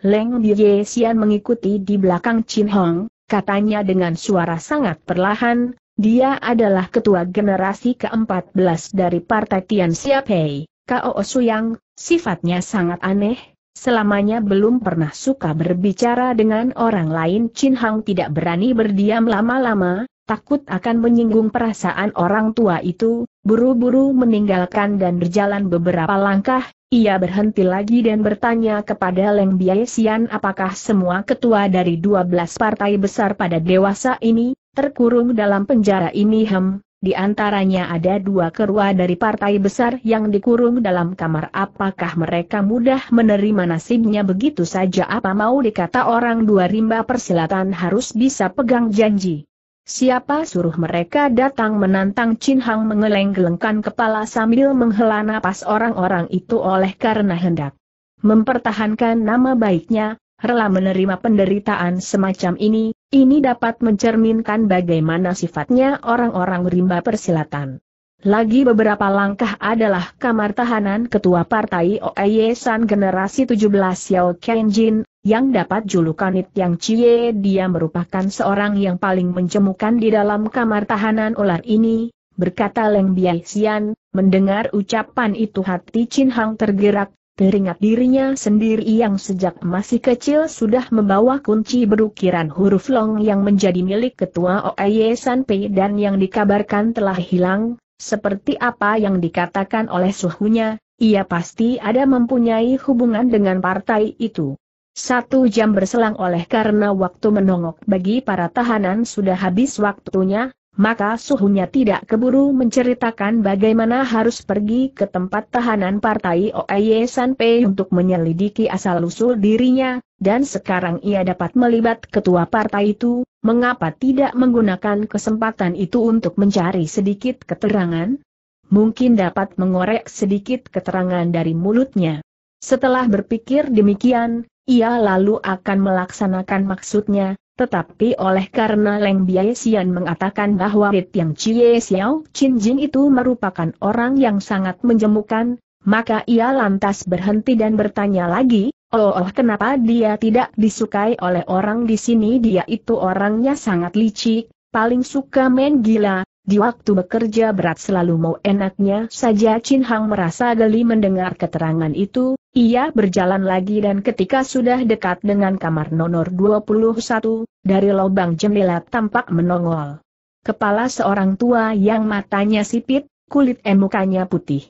Leng Bie Xian mengikuti di belakang Chin Hong, katanya dengan suara sangat perlahan, dia adalah ketua generasi ke-14 dari Partai Tian Siapei, Kao Suyang, sifatnya sangat aneh, selamanya belum pernah suka berbicara dengan orang lain Chin Hang tidak berani berdiam lama-lama, takut akan menyinggung perasaan orang tua itu, buru-buru meninggalkan dan berjalan beberapa langkah, ia berhenti lagi dan bertanya kepada Leng Biaisian apakah semua ketua dari 12 partai besar pada dewasa ini, terkurung dalam penjara ini hem, di antaranya ada dua kerua dari partai besar yang dikurung dalam kamar apakah mereka mudah menerima nasibnya begitu saja apa mau dikata orang dua rimba persilatan harus bisa pegang janji. Siapa suruh mereka datang menantang Chin Hang mengeleng-gelengkan kepala sambil menghela napas orang-orang itu oleh karena hendak mempertahankan nama baiknya, rela menerima penderitaan semacam ini, ini dapat mencerminkan bagaimana sifatnya orang-orang rimba persilatan. Lagi beberapa langkah adalah kamar tahanan ketua partai OAY San Generasi 17 Yao Kenjin, yang dapat julukan It Yang Cie dia merupakan seorang yang paling mencemukan di dalam kamar tahanan ular ini, berkata Leng Sian. mendengar ucapan itu hati Chin Hang tergerak, Teringat dirinya sendiri yang sejak masih kecil sudah membawa kunci berukiran huruf long yang menjadi milik ketua OAY Sanpei dan yang dikabarkan telah hilang, seperti apa yang dikatakan oleh suhunya, ia pasti ada mempunyai hubungan dengan partai itu. Satu jam berselang oleh karena waktu menongok bagi para tahanan sudah habis waktunya, maka suhunya tidak keburu menceritakan bagaimana harus pergi ke tempat tahanan partai OAY Sanpei untuk menyelidiki asal-usul dirinya, dan sekarang ia dapat melibat ketua partai itu, mengapa tidak menggunakan kesempatan itu untuk mencari sedikit keterangan? Mungkin dapat mengorek sedikit keterangan dari mulutnya. Setelah berpikir demikian, ia lalu akan melaksanakan maksudnya, tetapi oleh karena Leng Biaxian mengatakan bahwa yang Chie Xiao Chin Jin itu merupakan orang yang sangat menjemukan, maka ia lantas berhenti dan bertanya lagi, oh, oh kenapa dia tidak disukai oleh orang di sini dia itu orangnya sangat licik, paling suka main gila, di waktu bekerja berat selalu mau enaknya saja Chin Hang merasa geli mendengar keterangan itu, ia berjalan lagi dan ketika sudah dekat dengan kamar nomor 21, dari lubang jendela tampak menongol. Kepala seorang tua yang matanya sipit, kulit emukanya putih.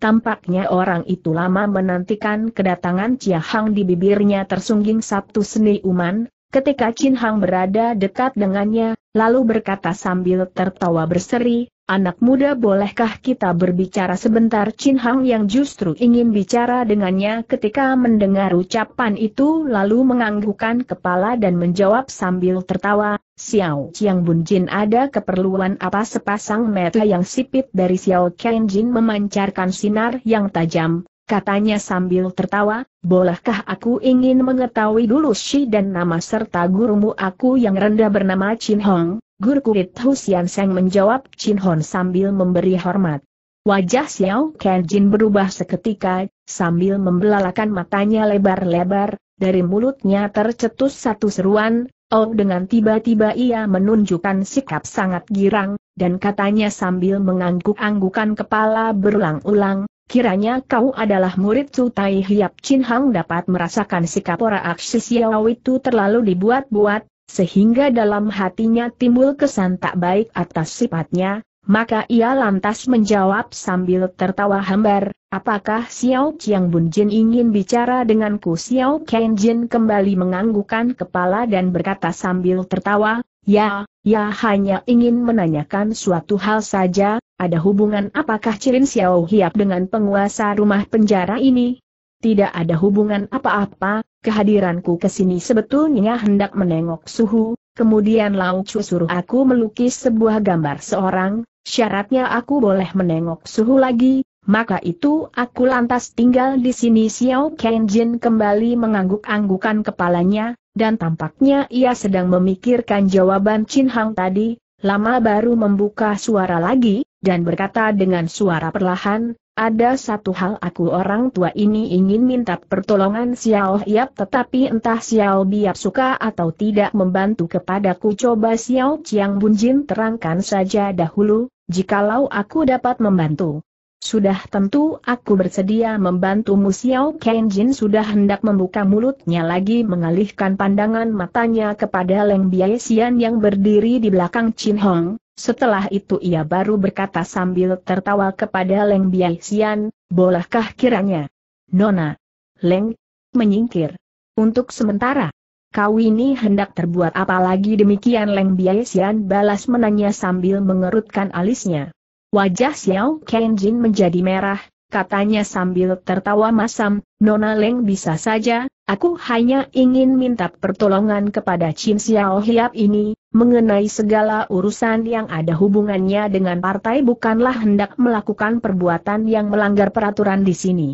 Tampaknya orang itu lama menantikan kedatangan Chia Hang di bibirnya tersungging Sabtu Seni Uman, ketika Chin Hang berada dekat dengannya, lalu berkata sambil tertawa berseri, Anak muda bolehkah kita berbicara sebentar Chin Hang yang justru ingin bicara dengannya ketika mendengar ucapan itu lalu menganggukkan kepala dan menjawab sambil tertawa, Xiao Chiang Bun Jin ada keperluan apa sepasang mata yang sipit dari Xiao Qian Jin memancarkan sinar yang tajam, katanya sambil tertawa, bolehkah aku ingin mengetahui dulu si dan nama serta gurumu aku yang rendah bernama Chin Hong? Guru kulit Husian Seng menjawab Chin Hong sambil memberi hormat. Wajah Xiao Ken Jin berubah seketika, sambil membelalakan matanya lebar-lebar, dari mulutnya tercetus satu seruan, Oh dengan tiba-tiba ia menunjukkan sikap sangat girang, dan katanya sambil mengangguk-anggukan kepala berulang-ulang, Kiranya kau adalah murid Su Tai Hiap Chin Hang dapat merasakan sikap ora aksi Xiao itu terlalu dibuat-buat, sehingga dalam hatinya timbul kesan tak baik atas sifatnya, maka ia lantas menjawab sambil tertawa hambar, apakah Xiao Chiang Bun Jin ingin bicara denganku Xiao Ken Jin kembali menganggukan kepala dan berkata sambil tertawa, Ya, ya hanya ingin menanyakan suatu hal saja, ada hubungan apakah Cirin Xiao Hiap dengan penguasa rumah penjara ini? Tidak ada hubungan apa-apa, kehadiranku ke sini sebetulnya hendak menengok suhu, kemudian Lau Chu suruh aku melukis sebuah gambar seorang, syaratnya aku boleh menengok suhu lagi, maka itu aku lantas tinggal di sini Xiao Kenjin kembali mengangguk-anggukan kepalanya, dan tampaknya ia sedang memikirkan jawaban Chin Hang tadi, lama baru membuka suara lagi, dan berkata dengan suara perlahan, ada satu hal aku orang tua ini ingin minta pertolongan Xiao Yap, tetapi entah Xiao Biap suka atau tidak membantu kepadaku coba Xiao Chiang Bunjin terangkan saja dahulu, jikalau aku dapat membantu sudah tentu aku bersedia membantumu Xiao Kenjin sudah hendak membuka mulutnya lagi mengalihkan pandangan matanya kepada Leng Biaisian yang berdiri di belakang Chin Hong. Setelah itu ia baru berkata sambil tertawa kepada Leng Biaisian, bolehkah kiranya? Nona. Leng. Menyingkir. Untuk sementara. Kau ini hendak terbuat apa lagi demikian Leng Biaisian balas menanya sambil mengerutkan alisnya. Wajah Xiao Kenjin menjadi merah, katanya sambil tertawa masam, Nona Leng bisa saja, aku hanya ingin minta pertolongan kepada Chin Xiao Hiap ini, mengenai segala urusan yang ada hubungannya dengan partai bukanlah hendak melakukan perbuatan yang melanggar peraturan di sini.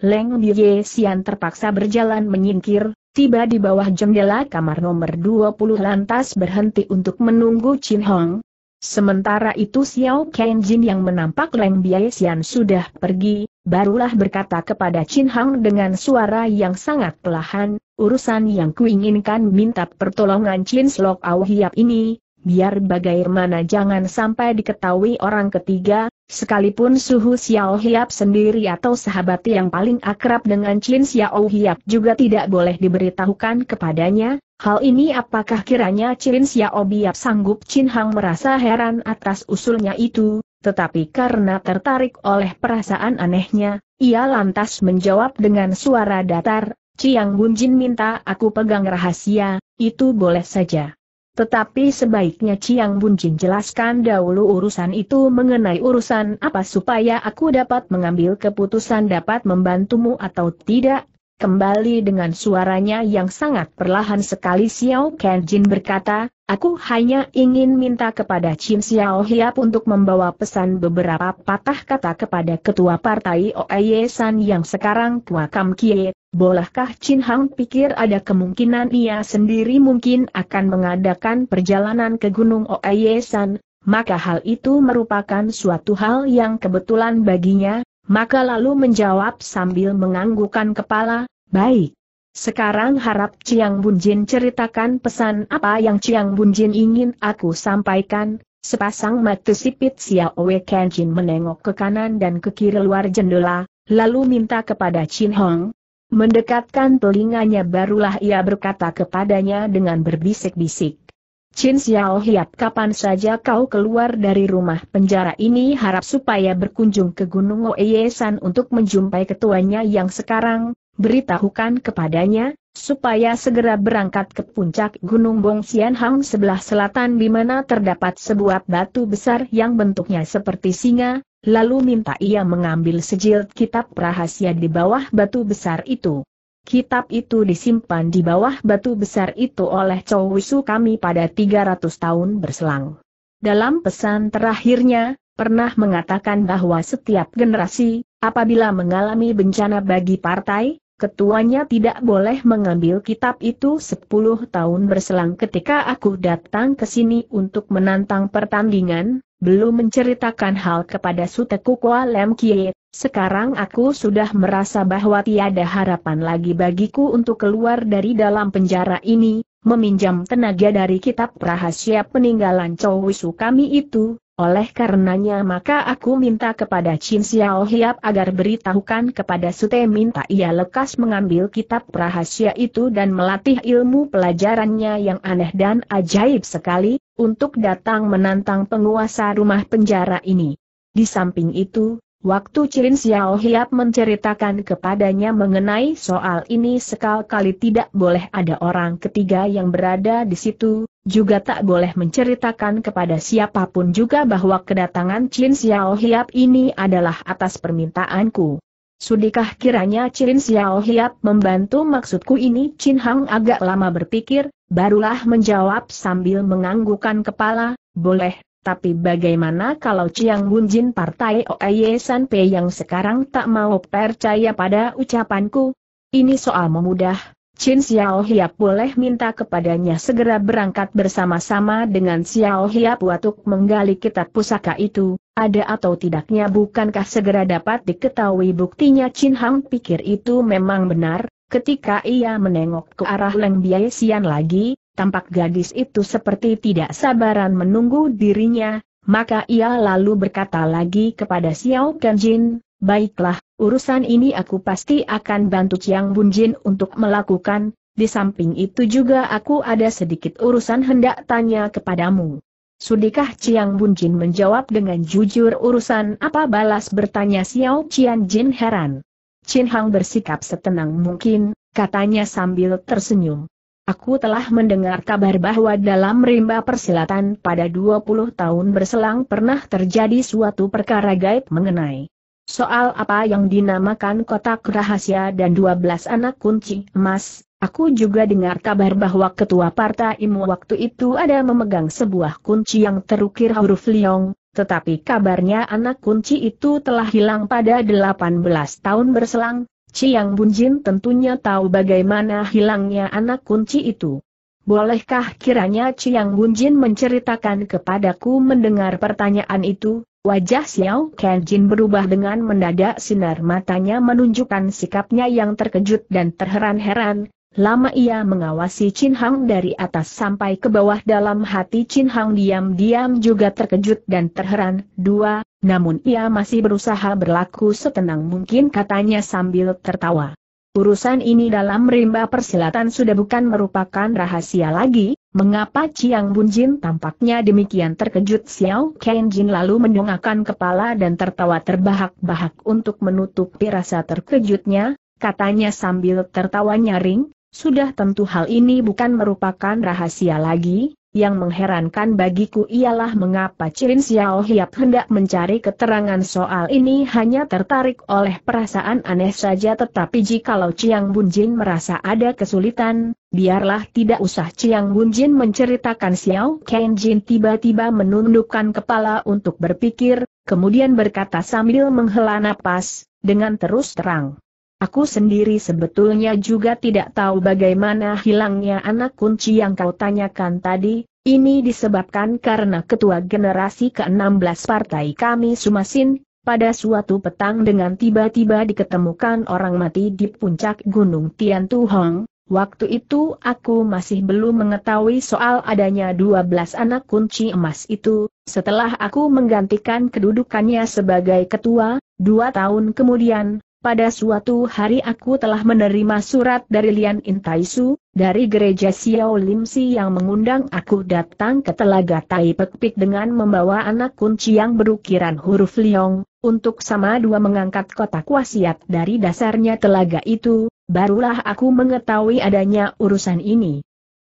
Leng Biye Xian terpaksa berjalan menyingkir, tiba di bawah jendela kamar nomor 20 lantas berhenti untuk menunggu Chin Hong, Sementara itu Xiao Kenjin yang menampak Leng Biaisian sudah pergi, barulah berkata kepada Chin Hang dengan suara yang sangat pelahan, urusan yang kuinginkan minta pertolongan Chin Slok Au Hiap ini, biar bagaimana jangan sampai diketahui orang ketiga, sekalipun suhu Xiao Hiap sendiri atau sahabat yang paling akrab dengan Chin Xiao Hiap juga tidak boleh diberitahukan kepadanya, Hal ini apakah kiranya Chin Xiao Biap sanggup Chin Hang merasa heran atas usulnya itu, tetapi karena tertarik oleh perasaan anehnya, ia lantas menjawab dengan suara datar, Chiang Bunjin minta aku pegang rahasia, itu boleh saja. Tetapi sebaiknya Chiang Bunjin jelaskan dahulu urusan itu mengenai urusan apa supaya aku dapat mengambil keputusan dapat membantumu atau tidak, Kembali dengan suaranya yang sangat perlahan sekali Xiao Kenjin berkata, aku hanya ingin minta kepada Chin Xiao Hiap untuk membawa pesan beberapa patah kata kepada ketua partai Oye San yang sekarang tua Kam Kie, bolehkah Chin Hang pikir ada kemungkinan ia sendiri mungkin akan mengadakan perjalanan ke Gunung Oye San, maka hal itu merupakan suatu hal yang kebetulan baginya, maka lalu menjawab sambil menganggukkan kepala, baik. Sekarang harap Ciang Bunjin ceritakan pesan apa yang Ciang Bunjin ingin aku sampaikan, Sepasang mata sipit Ken Kenjin menengok ke kanan dan ke kiri luar jendela, lalu minta kepada Chin Hong. Mendekatkan telinganya barulah ia berkata kepadanya dengan berbisik-bisik. Chin Xiao Hiap kapan saja kau keluar dari rumah penjara ini harap supaya berkunjung ke Gunung Oeyesan untuk menjumpai ketuanya yang sekarang, beritahukan kepadanya, supaya segera berangkat ke puncak Gunung Bong Hang sebelah selatan di mana terdapat sebuah batu besar yang bentuknya seperti singa, lalu minta ia mengambil sejilat kitab rahasia di bawah batu besar itu. Kitab itu disimpan di bawah batu besar itu oleh Chow Wisu kami pada 300 tahun berselang. Dalam pesan terakhirnya, pernah mengatakan bahwa setiap generasi, apabila mengalami bencana bagi partai, ketuanya tidak boleh mengambil kitab itu 10 tahun berselang ketika aku datang ke sini untuk menantang pertandingan, belum menceritakan hal kepada Suteku Kua Lem Kie, sekarang aku sudah merasa bahwa tiada harapan lagi bagiku untuk keluar dari dalam penjara ini, meminjam tenaga dari kitab rahasia peninggalan Chow Wisu kami itu, oleh karenanya maka aku minta kepada Chin Xiao Hiap agar beritahukan kepada Sute minta ia lekas mengambil kitab rahasia itu dan melatih ilmu pelajarannya yang aneh dan ajaib sekali, untuk datang menantang penguasa rumah penjara ini. Di samping itu, waktu Cilin Xiao Hiap menceritakan kepadanya mengenai soal ini sekali-kali tidak boleh ada orang ketiga yang berada di situ, juga tak boleh menceritakan kepada siapapun juga bahwa kedatangan Cilin Xiao Hiap ini adalah atas permintaanku. Sudikah kiranya Cilin Xiao Hiap membantu maksudku ini? Chin Hang agak lama berpikir, barulah menjawab sambil menganggukan kepala, boleh, tapi bagaimana kalau Chiang Bun Jin Partai Oye San yang sekarang tak mau percaya pada ucapanku? Ini soal memudah. Chin Xiao Hiap boleh minta kepadanya segera berangkat bersama-sama dengan Xiao Hiap untuk menggali kitab pusaka itu, ada atau tidaknya bukankah segera dapat diketahui buktinya Chin Hang pikir itu memang benar, ketika ia menengok ke arah Leng Sian lagi, tampak gadis itu seperti tidak sabaran menunggu dirinya, maka ia lalu berkata lagi kepada Xiao Jin, baiklah, urusan ini aku pasti akan bantu Chiang Bunjin untuk melakukan, di samping itu juga aku ada sedikit urusan hendak tanya kepadamu. Sudikah Chiang Bunjin menjawab dengan jujur urusan apa balas bertanya Xiao Qian Jin heran. Chin Hang bersikap setenang mungkin, katanya sambil tersenyum. Aku telah mendengar kabar bahwa dalam rimba persilatan pada 20 tahun berselang pernah terjadi suatu perkara gaib mengenai soal apa yang dinamakan kotak rahasia dan 12 anak kunci emas, Aku juga dengar kabar bahwa ketua partai partaimu waktu itu ada memegang sebuah kunci yang terukir huruf Liong, tetapi kabarnya anak kunci itu telah hilang pada 18 tahun berselang. Ciang Bunjin tentunya tahu bagaimana hilangnya anak kunci itu. Bolehkah kiranya Ciang Bunjin menceritakan kepadaku mendengar pertanyaan itu? Wajah Xiao Kenjin berubah dengan mendadak sinar matanya menunjukkan sikapnya yang terkejut dan terheran-heran, Lama ia mengawasi Chin Hang dari atas sampai ke bawah dalam hati Chin Hang diam-diam juga terkejut dan terheran. Dua, namun ia masih berusaha berlaku setenang mungkin katanya sambil tertawa. Urusan ini dalam rimba persilatan sudah bukan merupakan rahasia lagi, mengapa Chiang Bunjin tampaknya demikian terkejut Xiao Kenjin lalu mendongakkan kepala dan tertawa terbahak-bahak untuk menutupi rasa terkejutnya, katanya sambil tertawa nyaring, sudah tentu hal ini bukan merupakan rahasia lagi, yang mengherankan bagiku ialah mengapa Cirin Xiao Hiap hendak mencari keterangan soal ini hanya tertarik oleh perasaan aneh saja tetapi jikalau Chiang Bunjin merasa ada kesulitan, biarlah tidak usah Chiang Bunjin menceritakan Xiao Kenjin tiba-tiba menundukkan kepala untuk berpikir, kemudian berkata sambil menghela napas, dengan terus terang. Aku sendiri sebetulnya juga tidak tahu bagaimana hilangnya anak kunci yang kau tanyakan tadi, ini disebabkan karena ketua generasi ke-16 partai kami Sumasin, pada suatu petang dengan tiba-tiba diketemukan orang mati di puncak Gunung Tian Tu Hong. Waktu itu aku masih belum mengetahui soal adanya 12 anak kunci emas itu, setelah aku menggantikan kedudukannya sebagai ketua, dua tahun kemudian, pada suatu hari aku telah menerima surat dari Lian Intaisu, dari gereja Xiao Limsi yang mengundang aku datang ke telaga Tai Pik dengan membawa anak kunci yang berukiran huruf Liong, untuk sama dua mengangkat kotak wasiat dari dasarnya telaga itu, barulah aku mengetahui adanya urusan ini.